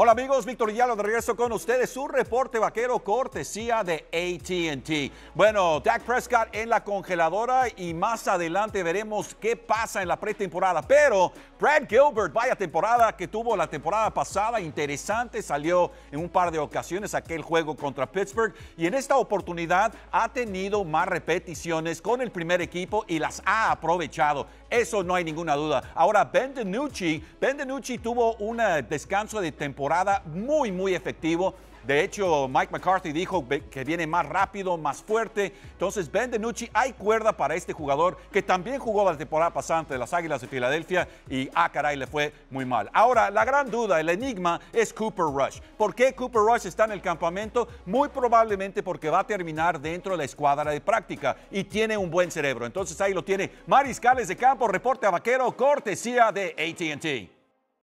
Hola amigos, Víctor Yalo de regreso con ustedes. su reporte vaquero cortesía de ATT. Bueno, Dak Prescott en la congeladora y más adelante veremos qué pasa en la pretemporada. Pero Brad Gilbert, vaya temporada que tuvo la temporada pasada, interesante, salió en un par de ocasiones aquel juego contra Pittsburgh y en esta oportunidad ha tenido más repeticiones con el primer equipo y las ha aprovechado. Eso no hay ninguna duda. Ahora, Ben Denucci, Ben Denucci tuvo un eh, descanso de temporada muy, muy efectivo. De hecho, Mike McCarthy dijo que viene más rápido, más fuerte. Entonces, Ben Denucci hay cuerda para este jugador que también jugó la temporada pasante de las Águilas de Filadelfia y, ah, caray, le fue muy mal. Ahora, la gran duda, el enigma es Cooper Rush. ¿Por qué Cooper Rush está en el campamento? Muy probablemente porque va a terminar dentro de la escuadra de práctica y tiene un buen cerebro. Entonces, ahí lo tiene Mariscales de Campo, reporte a Vaquero, cortesía de ATT.